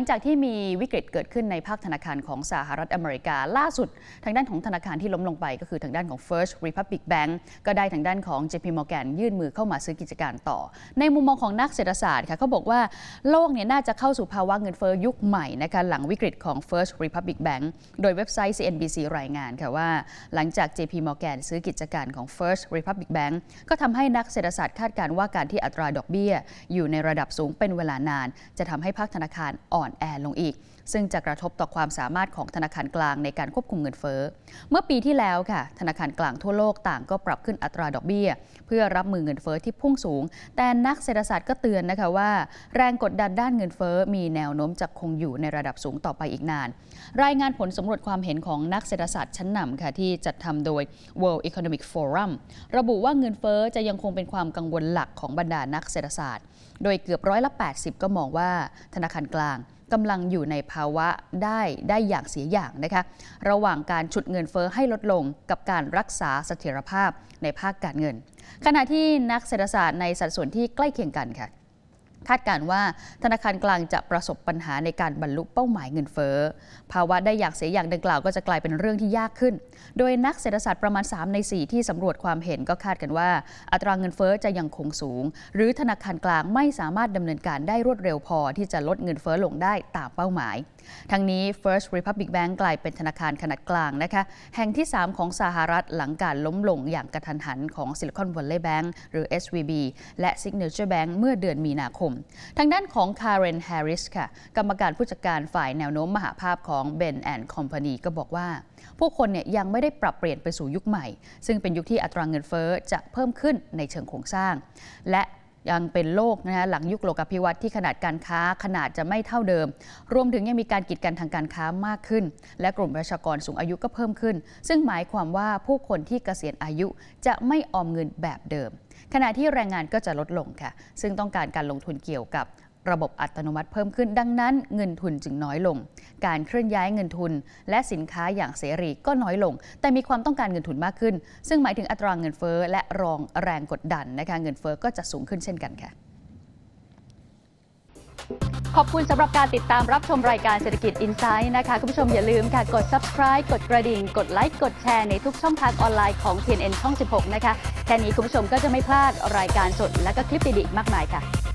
ลังจากที่มีวิกฤตเกิดขึ้นในภาคธนาคารของสหรัฐอเมริกา ล่าสุดทางด้านของธนาคารที่ล้มลงไป ก็คือทางด้านของ First Republic Bank ก็ได้ทางด้านของ JP Morgan ยื่นมือเข้ามาซื้อกิจการต่อ ในมุมมองของนักเศรษฐศาสตร์ค่ะเขาบอกว่าโลกเนี่ยน่าจะเข้าสู่ภาวะเงินเฟ้อยุคใหม่นะคะหลังวิกฤตของ First Republic Bank โดยเว็บไซต์ CNBC รายงานค่ะว่าหลังจาก JP Morgan ซื้อกิจการของ First Republic Bank ก็ทำให้นักเศรษฐศาสตร์คาดการณ์ว่าการที่อัตราดอกเบี้ยอยู่ในระดับสูงเป็นเวลานาน จะทำให้ภาคธนาคารอ่อนอนแอลงอีก ซึ่งจะกระทบต่อความสามารถของธนาคารกลางในการควบคุมเงินเฟ้อ เมื่อปีที่แล้วค่ะธนาคารกลางทั่วโลกต่างก็ปรับขึ้นอัตราดอกเบี้ย เพื่อรับมือเงินเฟ้อที่พุ่งสูง แต่นักเศรษฐศาสตร์ก็เตือนนะคะว่าแรงกดดันด้านเงินเฟ้อมีแนวโน้ม จะคงอยู่ในระดับสูงต่อไปอีกนาน รายงานผลสำรวจความเห็นของนักเศรษฐศาสตร์ชั้นนำค่ะที่จัดทำโดย World Economic Forum ระบุว่าเงินเฟ้อจะยังคงเป็นความกังวลหลักของบรรดานักเศรษฐศาสตร์ โดยเกือบร้อยละ80 ก็มองว่าธนาคารกลางกำลังอยู่ในภาวะได้ได้อย่างเสียอย่างนะคะระหว่างการฉุดเงินเฟอ้อให้ลดลงกับการรักษาเสถียรภาพในภาคการเงิน ขณะที่นักเศรษฐศาสตร์ในสัดส่วนที่ใกล้เคียงกันค่ะคาดการว่าธนาคารกลางจะประสบปัญหาในการบรรลุเป้าหมายเงินเฟ้อภาวะได้อย่างเสียอย่างดังกล่าวก็จะกลายเป็นเรื่องที่ยากขึ้น โดยนักเศรษฐศาสตร์ประมาณ3ใน 4 ที่สำรวจความเห็นก็คาดกันว่าอัตราเงินเฟ้อจะยังคงสูง หรือธนาคารกลางไม่สามารถดำเนินการได้รวดเร็วพอที่จะลดเงินเฟ้อลงได้ตามเป้าหมาย ทั้งนี้ First Republic Bank กลายเป็นธนาคารขนาดกลางนะคะแห่งที่ 3 ของสหรัฐหลังการล้มลงอย่างกระทันหันของ Silicon Valley Bank หรือ SVB และ Signature Bank เมื่อเดือนมีนาคมทางด้านของคาร์เรนแฮร์ริสค่ะ กรรมการผู้จัดการฝ่ายแนวโน้มมหาภาพของ Ben นด์คอมพานีก็บอกว่า ผู้คนเนี่ยยังไม่ได้ปรับเปลี่ยนไปสู่ยุคใหม่ ซึ่งเป็นยุคที่อัตราเงินเฟอ้อจะเพิ่มขึ้นในเชิงโครงสร้าง และยังเป็นโลกนะฮะหลังยุคโลกาภิวัตน์ที่ขนาดการค้าขนาดจะไม่เท่าเดิม รวมถึงยังมีการกีดกันทางการค้ามากขึ้น และกลุ่มประชากรสูงอายุก็เพิ่มขึ้น ซึ่งหมายความว่าผู้คนที่เกษียณอายุจะไม่ออมเงินแบบเดิม ขณะที่แรงงานก็จะลดลงค่ะ ซึ่งต้องการการลงทุนเกี่ยวกับระบบอัตโนมัติเพิ่มขึ้นดังนั้น เงินทุนจึงน้อยลง การเคลื่อนย้ายเงินทุน และสินค้าอย่างเสรีก็น้อยลง แต่มีความต้องการเงินทุนมากขึ้น ซึ่งหมายถึงอัตรางเงินเฟ้อและรองแรงกดดันนะคะเงินเฟ้อก็จะสูงขึ้นเช่นกันค่ะ ขอบคุณสำหรับการติดตามรับชมรายการเศรษฐกิจ Insight นะคะคุณผู้ชมอย่าลืมค่ะกด subscribe กดกระดิ่งกดไลค์กดแชร์ในทุกช่องทางออนไลน์ของ TNN ช่อง16นะคะแค่นี้คุณผู้ชมก็จะไม่พลาดรายการสด และก็คลิปดีๆมากมายค่ะ